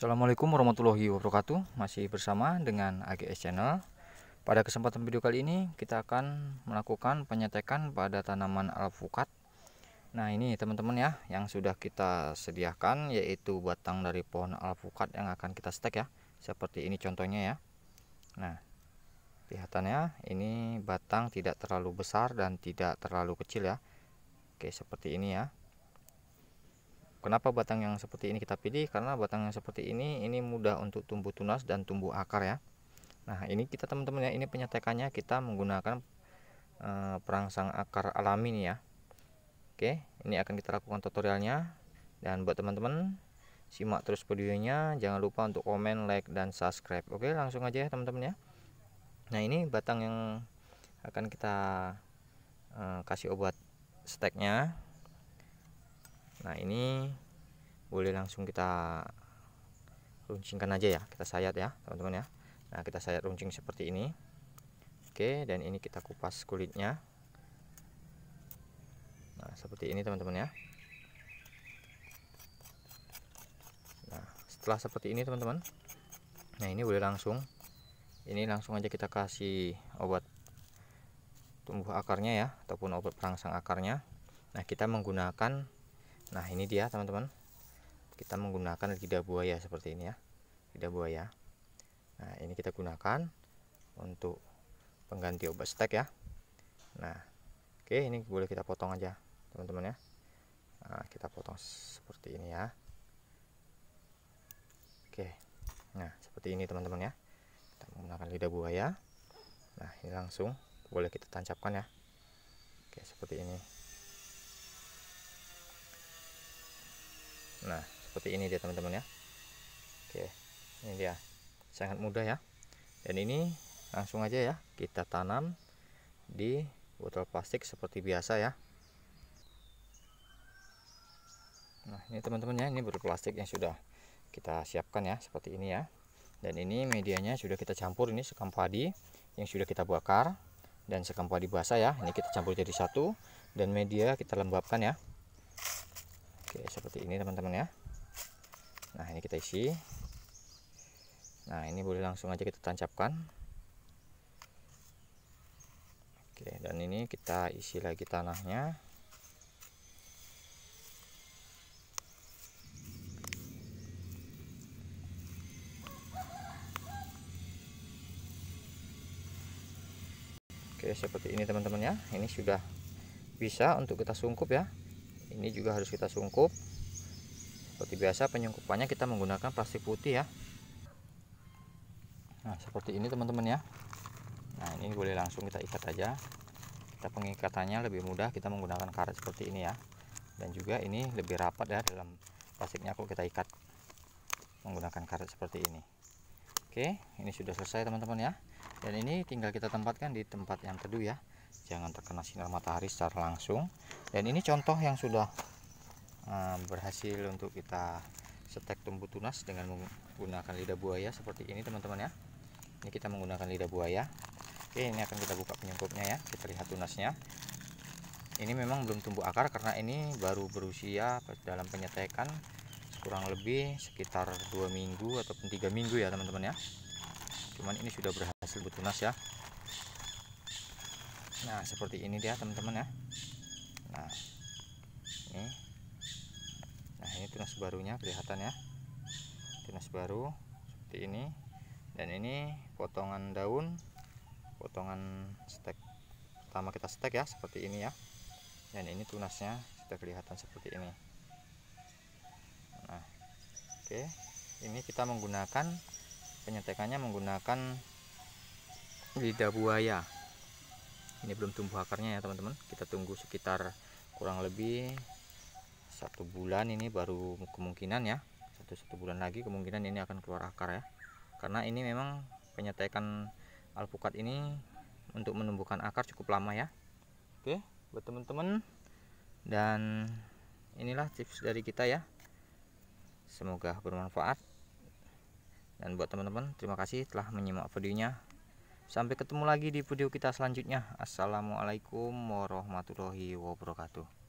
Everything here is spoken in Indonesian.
Assalamualaikum warahmatullahi wabarakatuh Masih bersama dengan AGS Channel Pada kesempatan video kali ini Kita akan melakukan penyetekan pada tanaman alpukat Nah ini teman-teman ya Yang sudah kita sediakan Yaitu batang dari pohon alpukat Yang akan kita stek ya Seperti ini contohnya ya Nah kelihatannya ini batang tidak terlalu besar dan tidak terlalu kecil ya Oke seperti ini ya Kenapa batang yang seperti ini kita pilih? Karena batang yang seperti ini ini mudah untuk tumbuh tunas dan tumbuh akar ya. Nah, ini kita teman-teman ya, ini penyetekannya kita menggunakan uh, perangsang akar alami nih ya. Oke, ini akan kita lakukan tutorialnya dan buat teman-teman simak terus videonya, jangan lupa untuk komen, like dan subscribe. Oke, langsung aja ya teman-teman ya. Nah, ini batang yang akan kita uh, kasih obat steknya nah ini boleh langsung kita runcingkan aja ya kita sayat ya teman-teman ya nah kita sayat runcing seperti ini oke dan ini kita kupas kulitnya nah seperti ini teman-teman ya nah setelah seperti ini teman-teman nah ini boleh langsung ini langsung aja kita kasih obat tumbuh akarnya ya ataupun obat perangsang akarnya nah kita menggunakan nah ini dia teman-teman kita menggunakan lidah buaya seperti ini ya lidah buaya nah ini kita gunakan untuk pengganti obat stek ya nah oke ini boleh kita potong aja teman-teman ya nah, kita potong seperti ini ya oke nah seperti ini teman-teman ya kita menggunakan lidah buaya nah ini langsung boleh kita tancapkan ya oke seperti ini nah seperti ini dia teman-teman ya oke ini dia sangat mudah ya dan ini langsung aja ya kita tanam di botol plastik seperti biasa ya nah ini teman-teman ya ini botol plastik yang sudah kita siapkan ya seperti ini ya dan ini medianya sudah kita campur ini sekam padi yang sudah kita bakar dan sekam padi basah ya ini kita campur jadi satu dan media kita lembabkan ya oke seperti ini teman-teman ya nah ini kita isi nah ini boleh langsung aja kita tancapkan oke dan ini kita isi lagi tanahnya Oke seperti ini teman-teman ya Ini sudah bisa untuk kita sungkup ya ini juga harus kita sungkup seperti biasa penyungkupannya kita menggunakan plastik putih ya nah seperti ini teman-teman ya nah ini boleh langsung kita ikat aja kita pengikatannya lebih mudah kita menggunakan karet seperti ini ya dan juga ini lebih rapat ya dalam plastiknya kalau kita ikat menggunakan karet seperti ini oke ini sudah selesai teman-teman ya dan ini tinggal kita tempatkan di tempat yang teduh ya jangan terkena sinar matahari secara langsung dan ini contoh yang sudah um, berhasil untuk kita setek tumbuh tunas dengan menggunakan lidah buaya seperti ini teman-teman ya ini kita menggunakan lidah buaya oke ini akan kita buka penyungkupnya ya kita lihat tunasnya ini memang belum tumbuh akar karena ini baru berusia dalam penyetekan kurang lebih sekitar dua minggu ataupun tiga minggu ya teman-teman ya cuman ini sudah berhasil bertunas ya nah seperti ini dia teman-teman ya nah ini nah ini tunas barunya kelihatan ya tunas baru seperti ini dan ini potongan daun potongan stek pertama kita stek ya seperti ini ya dan ini tunasnya sudah kelihatan seperti ini nah oke ini kita menggunakan penyetekannya menggunakan lidah buaya ini belum tumbuh akarnya ya teman-teman kita tunggu sekitar kurang lebih satu bulan ini baru kemungkinan ya satu satu bulan lagi kemungkinan ini akan keluar akar ya karena ini memang penyetekan alpukat ini untuk menumbuhkan akar cukup lama ya oke buat teman-teman dan inilah tips dari kita ya semoga bermanfaat dan buat teman-teman terima kasih telah menyimak videonya Sampai ketemu lagi di video kita selanjutnya. Assalamualaikum warahmatullahi wabarakatuh.